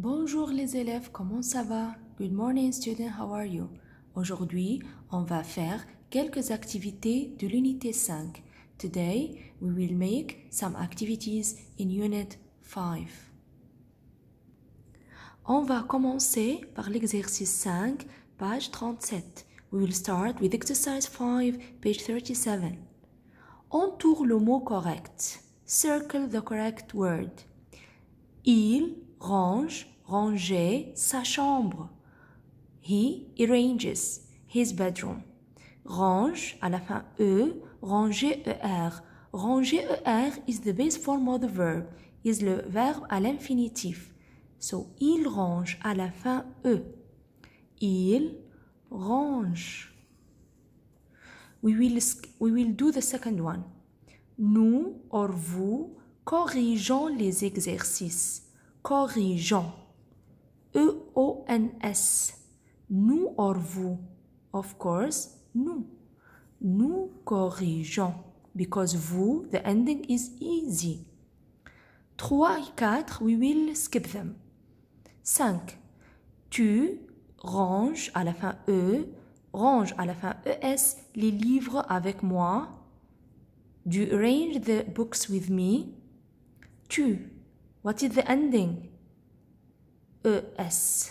Bonjour les élèves, comment ça va? Good morning students, how are you? Aujourd'hui, on va faire quelques activités de l'unité 5. Today, we will make some activities in unit 5. On va commencer par l'exercice 5, page 37. We will start with exercise 5, page 37. Entoure le mot correct. Circle the correct word. Il range, ranger sa chambre. He arranges his bedroom. Range, à la fin E, ranger ER. Ranger ER is the base form of the verb, is le verbe à l'infinitif. So, il range à la fin E. Il range. We will, we will do the second one. Nous, or vous, corrigeons les exercices corrigeons. E-O-N-S. Nous or vous. Of course, nous. Nous corrigeons. Because vous, the ending is easy. 3 et 4, we will skip them. 5. Tu ranges à la fin E, Ranges à la fin ES les livres avec moi. Do range arrange the books with me? Tu What is the ending? ES.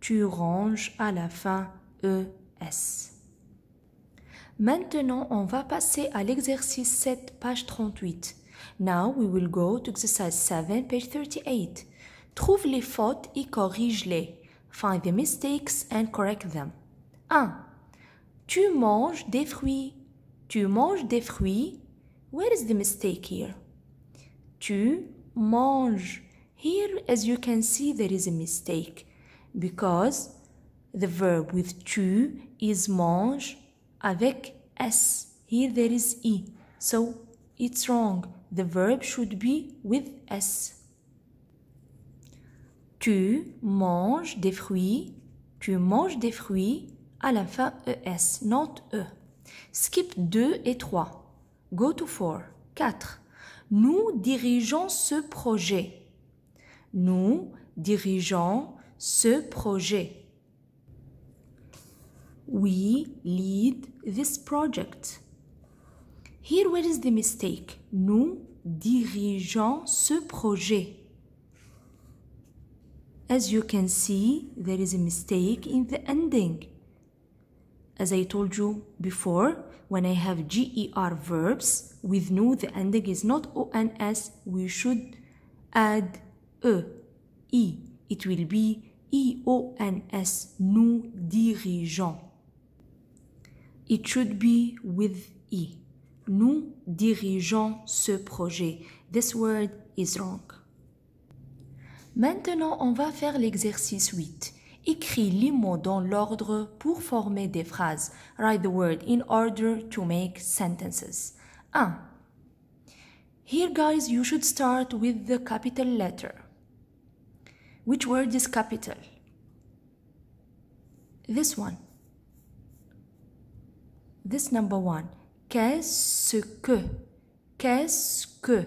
Tu ranges à la fin ES. Maintenant, on va passer à l'exercice 7, page 38. Now we will go to exercise 7, page 38. Trouve les fautes et corrige-les. Find the mistakes and correct them. 1. Tu manges des fruits. Tu manges des fruits. Where is the mistake here? Tu mange. Here, as you can see, there is a mistake because the verb with tu is mange avec s. Here there is i, So it's wrong. The verb should be with s. Tu manges des fruits. Tu manges des fruits à la fin es, not e. Skip 2 et 3. Go to four, 4 nous dirigeons ce projet. Nous dirigeons ce projet. We lead this project. Here where is the mistake? Nous dirigeons ce projet. As you can see, there is a mistake in the ending. as I told you before, when I have GER verbs with no, the ending is not ONS, we should add E, E. It will be E-O-N-S, nous dirigeons. It should be with E. Nous dirigeons ce projet. This word is wrong. Maintenant, on va faire l'exercice 8. Écris les mots dans l'ordre pour former des phrases. Write the word in order to make sentences. 1. Here, guys, you should start with the capital letter. Which word is capital? This one. This number one. Qu'est-ce que? Qu'est-ce que?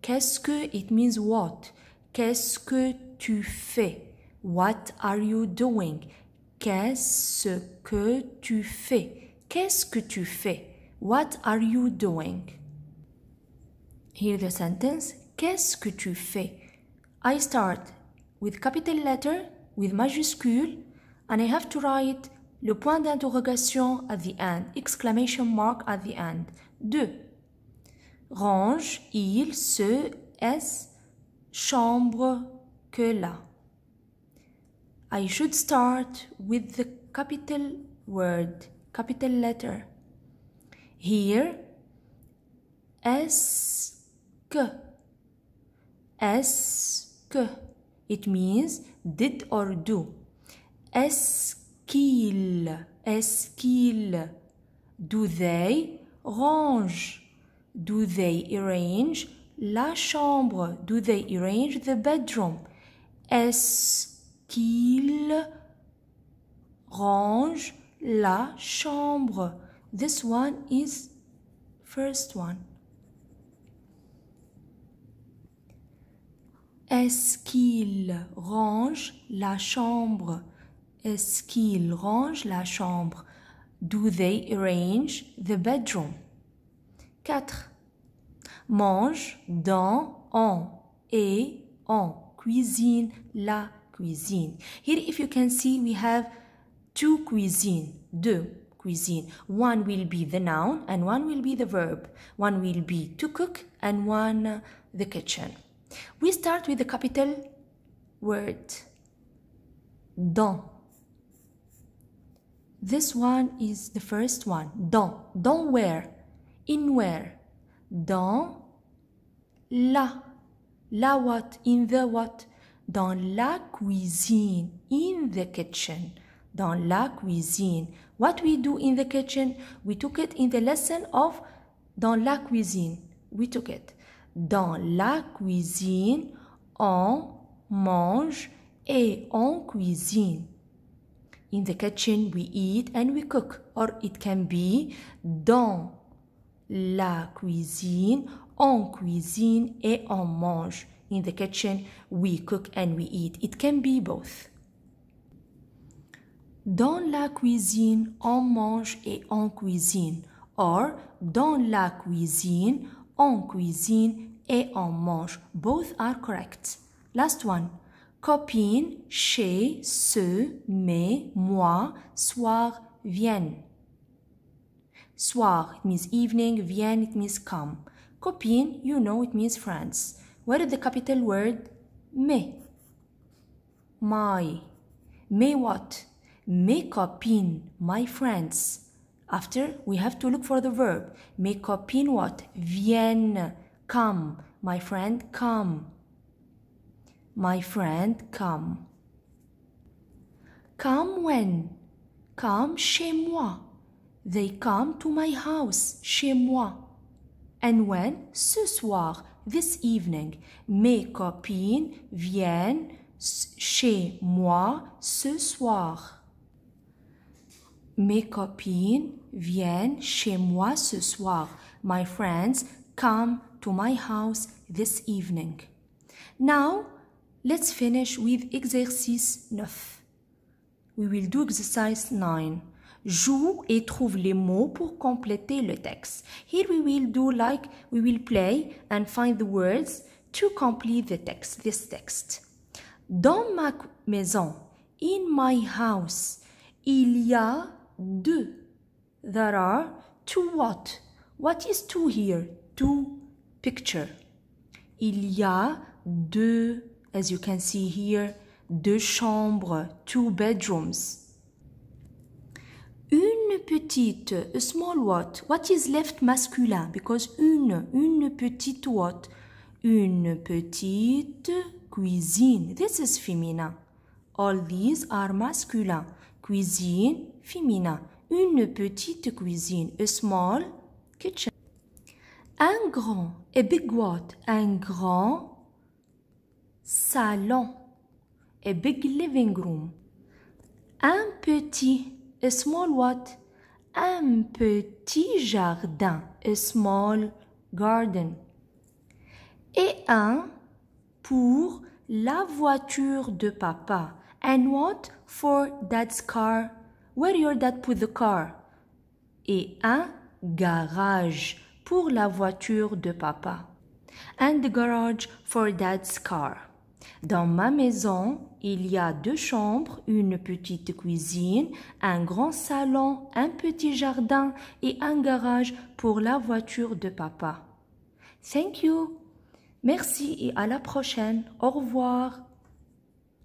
Qu'est-ce que? It means what? Qu'est-ce que tu fais? What are you doing? Qu'est-ce que tu fais? Qu'est-ce que tu fais? What are you doing? Here the sentence Qu'est-ce que tu fais? I start with capital letter with majuscule and I have to write le point d'interrogation at the end, exclamation mark at the end. 2. Range, il, se, s, chambre, que là. I should start with the capital word, capital letter. Here, esk, It means did or do. Est-ce Do they range? Do they arrange la chambre? Do they arrange the bedroom? est qu'il range la chambre. This one is first one. Est-ce qu'il range la chambre? Est-ce qu'il range la chambre? Do they arrange the bedroom? 4. Mange dans en et en cuisine la cuisine. Here if you can see we have two cuisine, deux cuisine. One will be the noun and one will be the verb. One will be to cook and one uh, the kitchen. We start with the capital word dans. This one is the first one. Dans. Dans where? In where? Dans la. La what? In the what? dans la cuisine, in the kitchen. Dans la cuisine. What we do in the kitchen, we took it in the lesson of dans la cuisine. We took it. Dans la cuisine, on mange et on cuisine. In the kitchen, we eat and we cook. Or it can be dans la cuisine, on cuisine et on mange in the kitchen, we cook and we eat. It can be both. Dans la cuisine, on mange et on cuisine. Or, dans la cuisine, on cuisine et on mange. Both are correct. Last one. Copine, chez, ce, mais, moi, soir, viennent. Soir means evening, viennent means come. Copine, you know it means friends. Where is the capital word me? My. Me what? Make up my friends. After, we have to look for the verb. Make up in what? Vienne. Come. My friend, come. My friend, come. Come when? Come chez moi. They come to my house, chez moi. And when? Ce soir this evening. Mes copines viennent chez moi ce soir. Mes copines viennent chez moi ce soir. My friends come to my house this evening. Now, let's finish with exercise 9. We will do exercise 9. joue et trouve les mots pour compléter le texte. Here we will do like we will play and find the words to complete the text, this text. Dans ma maison, in my house, il y a deux. There are two what? What is two here? Two picture. Il y a deux, as you can see here, deux chambres, two bedrooms petite, a small what, what is left masculin, because une, une petite what, une petite cuisine, this is féminin. All these are masculin. Cuisine, féminin. Une petite cuisine, a small kitchen. Un grand, a big what, un grand salon, a big living room. Un petit, a small what, un petit jardin, a small garden, et un pour la voiture de papa, and what for dad's car, where your dad put the car, et un garage pour la voiture de papa, and the garage for dad's car. Dans ma maison, il y a deux chambres, une petite cuisine, un grand salon, un petit jardin et un garage pour la voiture de papa. Thank you. Merci et à la prochaine. Au revoir.